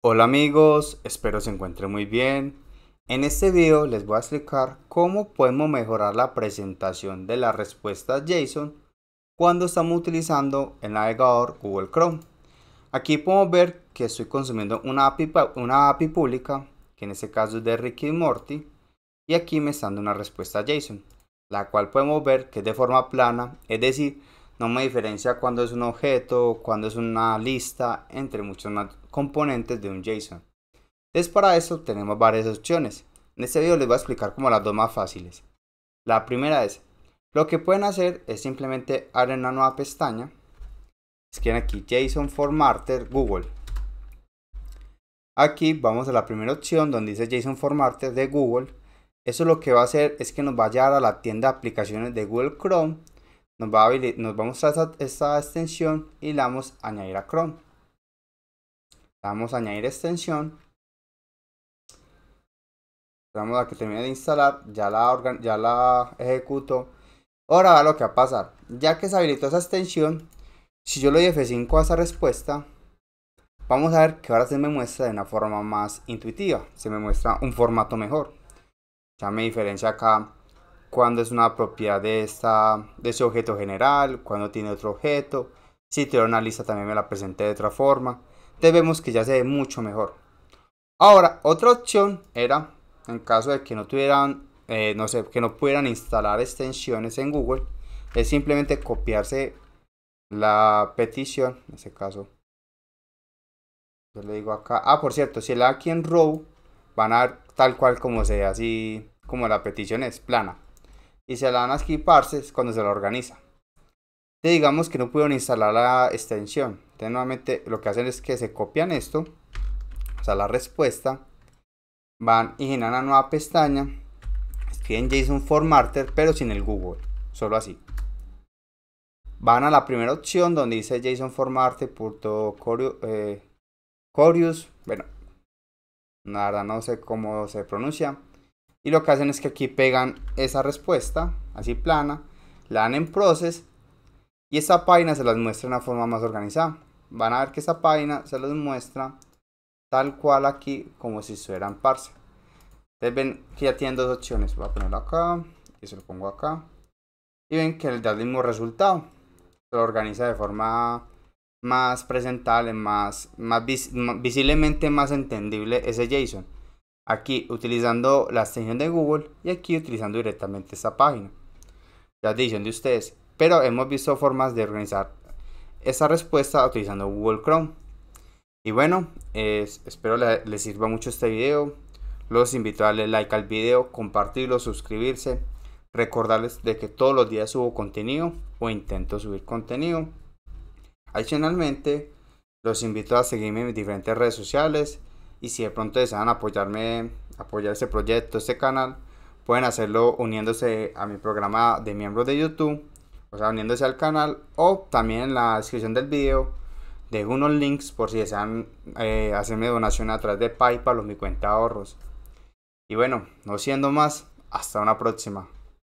Hola amigos, espero se encuentren muy bien. En este video les voy a explicar cómo podemos mejorar la presentación de la respuesta JSON cuando estamos utilizando el navegador Google Chrome. Aquí podemos ver que estoy consumiendo una API, una API pública, que en este caso es de Ricky Morty, y aquí me está dando una respuesta JSON, la cual podemos ver que es de forma plana, es decir, no me diferencia cuando es un objeto, cuando es una lista, entre muchos más componentes de un JSON. Entonces para eso tenemos varias opciones. En este video les voy a explicar como las dos más fáciles. La primera es, lo que pueden hacer es simplemente abrir una nueva pestaña. Escriben aquí JSON Formatter Google. Aquí vamos a la primera opción donde dice JSON Formatter de Google. Eso lo que va a hacer es que nos va a llevar a la tienda de aplicaciones de Google Chrome nos, va a nos vamos a esta, extensión y la vamos a añadir a Chrome. vamos a añadir extensión. Vamos a que termine de instalar. Ya la, ya la ejecuto. Ahora va lo que va a pasar. Ya que se habilitó esa extensión, si yo le doy F5 a esa respuesta, vamos a ver que ahora se me muestra de una forma más intuitiva. Se me muestra un formato mejor. Ya me diferencia acá cuándo es una propiedad de, esta, de ese objeto general, cuando tiene otro objeto. Si tuviera una lista también me la presenté de otra forma. Entonces vemos que ya se ve mucho mejor. Ahora, otra opción era, en caso de que no tuvieran, eh, no sé, que no pudieran instalar extensiones en Google, es simplemente copiarse la petición, en este caso. Yo le digo acá, ah, por cierto, si le da aquí en row, van a dar tal cual como sea, así como la petición es plana y se la van a esquiparse cuando se la organiza. digamos que no pudieron instalar la extensión. Entonces nuevamente lo que hacen es que se copian esto, o sea la respuesta, van y generan una nueva pestaña, escriben JSON Formatter pero sin el Google, solo así. Van a la primera opción donde dice JSON eh, Corius. bueno, Nada, no sé cómo se pronuncia. Y lo que hacen es que aquí pegan esa respuesta, así plana, la dan en process y esa página se las muestra de una forma más organizada. Van a ver que esa página se las muestra tal cual aquí como si fueran parse. Ustedes ven que ya tienen dos opciones. Voy a ponerlo acá y se lo pongo acá. Y ven que les da el mismo resultado. Se lo organiza de forma más presentable, más, más visiblemente más entendible ese JSON. Aquí utilizando la extensión de Google y aquí utilizando directamente esta página. La decisión de ustedes. Pero hemos visto formas de organizar esta respuesta utilizando Google Chrome. Y bueno, espero les sirva mucho este video. Los invito a darle like al video, compartirlo, suscribirse. Recordarles de que todos los días subo contenido o intento subir contenido. Adicionalmente, los invito a seguirme en mis diferentes redes sociales. Y si de pronto desean apoyarme, apoyar este proyecto, este canal, pueden hacerlo uniéndose a mi programa de miembros de YouTube, o sea, uniéndose al canal, o también en la descripción del video dejo unos links por si desean eh, hacerme donación a través de PayPal o mi cuenta de ahorros. Y bueno, no siendo más, hasta una próxima.